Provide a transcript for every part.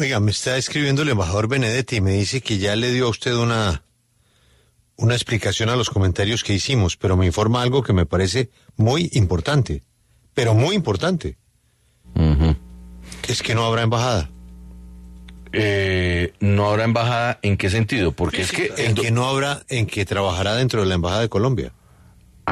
Oiga, me está escribiendo el embajador Benedetti y me dice que ya le dio a usted una, una explicación a los comentarios que hicimos, pero me informa algo que me parece muy importante, pero muy importante. Es que no habrá embajada. Eh, no habrá embajada en qué sentido, porque es que en que no habrá, en que trabajará dentro de la embajada de Colombia.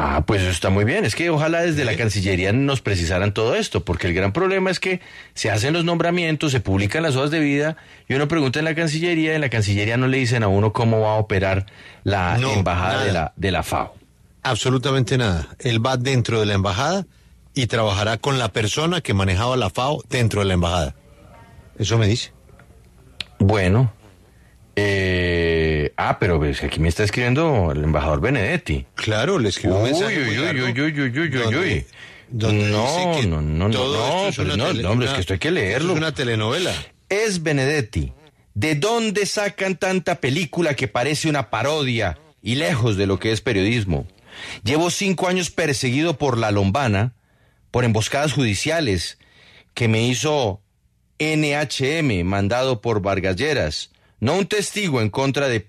Ah, pues está muy bien. Es que ojalá desde la Cancillería nos precisaran todo esto, porque el gran problema es que se hacen los nombramientos, se publican las hojas de vida y uno pregunta en la Cancillería, en la Cancillería no le dicen a uno cómo va a operar la embajada de la FAO. Absolutamente nada. Él va dentro de la embajada y trabajará con la persona que manejaba la FAO dentro de la embajada. Eso me dice. Bueno, Ah, pero que aquí me está escribiendo el embajador Benedetti. Claro, le escribió un mensaje. Uy, uy, uy, uy, uy, uy, uy, uy. Donde no, no, no, no, no, no, hombre, es que esto hay que leerlo. Es una telenovela. Es Benedetti. ¿De dónde sacan tanta película que parece una parodia y lejos de lo que es periodismo? Llevo cinco años perseguido por la lombana, por emboscadas judiciales que me hizo NHM, mandado por Vargalleras, No un testigo en contra de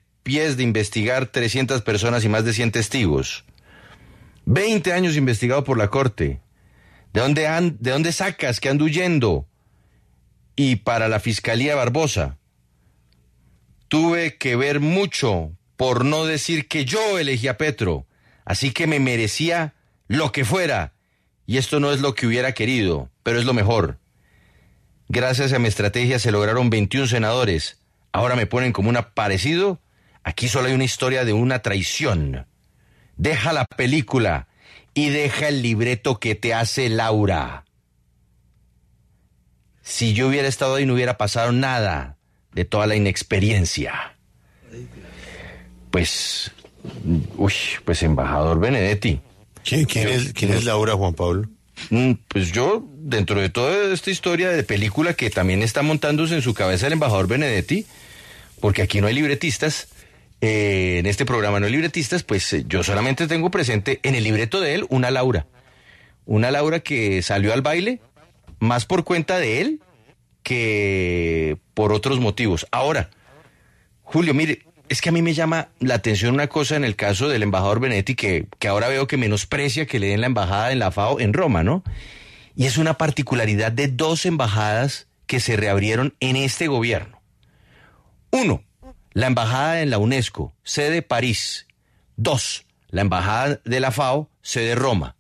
de investigar 300 personas y más de 100 testigos. 20 años investigado por la Corte. ¿De dónde, and, de dónde sacas que ando huyendo? Y para la Fiscalía Barbosa. Tuve que ver mucho por no decir que yo elegí a Petro, así que me merecía lo que fuera. Y esto no es lo que hubiera querido, pero es lo mejor. Gracias a mi estrategia se lograron 21 senadores. Ahora me ponen como un aparecido Aquí solo hay una historia de una traición. Deja la película y deja el libreto que te hace Laura. Si yo hubiera estado ahí no hubiera pasado nada de toda la inexperiencia. Pues, uy, pues embajador Benedetti. ¿Quién, es, ¿quién es Laura Juan Pablo? Mm, pues yo, dentro de toda esta historia de película que también está montándose en su cabeza el embajador Benedetti, porque aquí no hay libretistas, eh, en este programa No Libretistas, pues eh, yo solamente tengo presente en el libreto de él una Laura. Una Laura que salió al baile más por cuenta de él que por otros motivos. Ahora, Julio, mire, es que a mí me llama la atención una cosa en el caso del embajador Benetti, que, que ahora veo que menosprecia que le den la embajada en la FAO en Roma, ¿no? Y es una particularidad de dos embajadas que se reabrieron en este gobierno. Uno, la Embajada en la UNESCO, sede París. Dos, la Embajada de la FAO, sede Roma.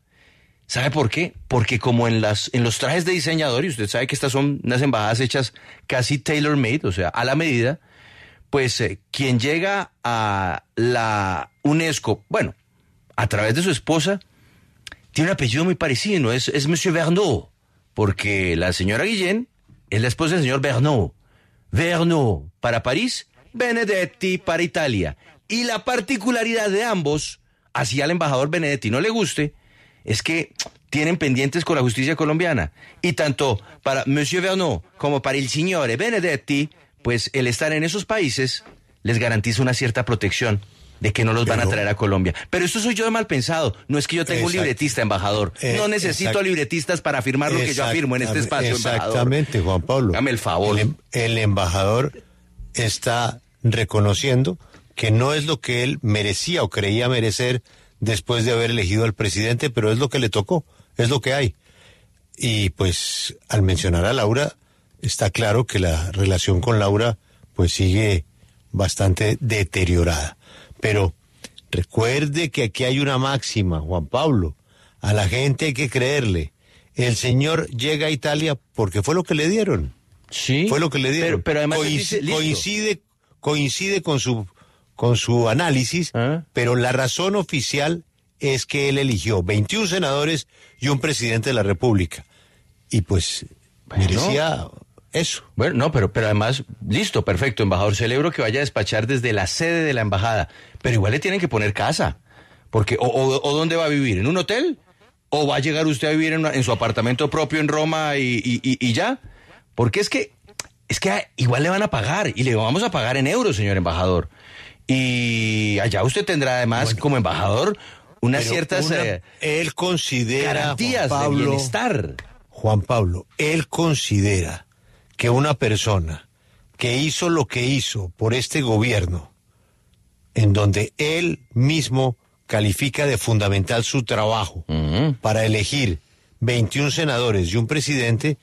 ¿Sabe por qué? Porque como en, las, en los trajes de diseñador, y usted sabe que estas son unas embajadas hechas casi tailor-made, o sea, a la medida, pues eh, quien llega a la UNESCO, bueno, a través de su esposa, tiene un apellido muy parecido, es, es Monsieur Vernot, porque la señora Guillén es la esposa del señor Vernot. Vernot, para París Benedetti para Italia. Y la particularidad de ambos, así al embajador Benedetti no le guste, es que tienen pendientes con la justicia colombiana. Y tanto para Monsieur Vernon como para el señor Benedetti, pues el estar en esos países les garantiza una cierta protección de que no los van a traer a Colombia. Pero esto soy yo de mal pensado. No es que yo tenga un libretista, embajador. Eh, no necesito libretistas para afirmar lo que yo afirmo en este espacio, exactamente, Juan Pablo. Dame el favor. el em-, embajador está reconociendo que no es lo que él merecía o creía merecer después de haber elegido al presidente, pero es lo que le tocó, es lo que hay. Y pues al mencionar a Laura, está claro que la relación con Laura pues sigue bastante deteriorada. Pero recuerde que aquí hay una máxima, Juan Pablo, a la gente hay que creerle. El señor llega a Italia porque fue lo que le dieron. Sí. Fue lo que le dieron. Pero, además coincide, coincide, con su, con su análisis, ah. pero la razón oficial es que él eligió 21 senadores y un presidente de la República. Y pues merecía eso. Bueno, no, pero, pero además, listo, perfecto, embajador, celebro que vaya a despachar desde la sede de la embajada, pero igual le tienen que poner casa, porque o, dónde va a vivir, en un hotel, o va a llegar usted a vivir en, su apartamento propio en Roma y, y ya. Porque es que, es que igual le van a pagar y le vamos a pagar en euros, señor embajador. Y allá usted tendrá además como embajador unas ciertas eh, él considera, garantías de bienestar. Juan Pablo, él considera que una persona que hizo lo que hizo por este gobierno, en donde él mismo califica de fundamental su trabajo para elegir 21 senadores y un presidente,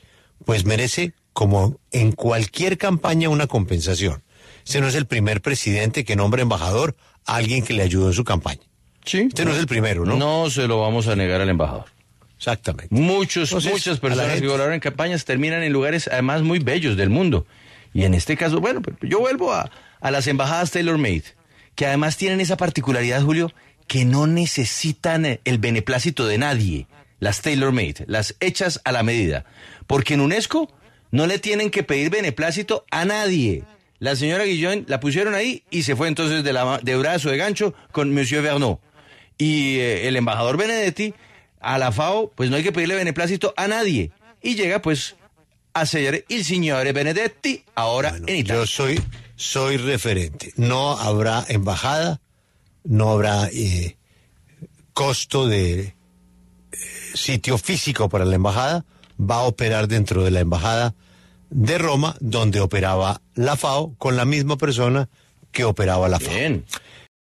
pues merece como en cualquier campaña, una compensación. usted no es el primer presidente que nombra embajador a alguien que le ayudó en su campaña. Sí. Este no es el primero, ¿no? No se lo vamos a negar al embajador. Exactamente. Muchos, muchas personas que volaron en campañas terminan en lugares además muy bellos del mundo. Y en este caso, bueno, pues, yo vuelvo a, a las embajadas Taylor Made, que además tienen esa particularidad, Julio, que no necesitan eh, el beneplácito de nadie. Las Taylor Made, las hechas a la medida. Porque en UNESCO no le tienen que pedir beneplácito a nadie. La señora Guillón la pusieron ahí y se fue entonces de, la, de brazo de gancho con Monsieur Vernot. Y eh, el embajador Benedetti a la FAO, pues no hay que pedirle beneplácito a nadie. Y llega pues a ser el señor Benedetti ahora en Italia. Yo soy, soy referente. No habrá embajada, no habrá eh, costo de eh, sitio físico para la embajada va a operar dentro de la Embajada de Roma, donde operaba la FAO, con la misma persona que operaba la FAO.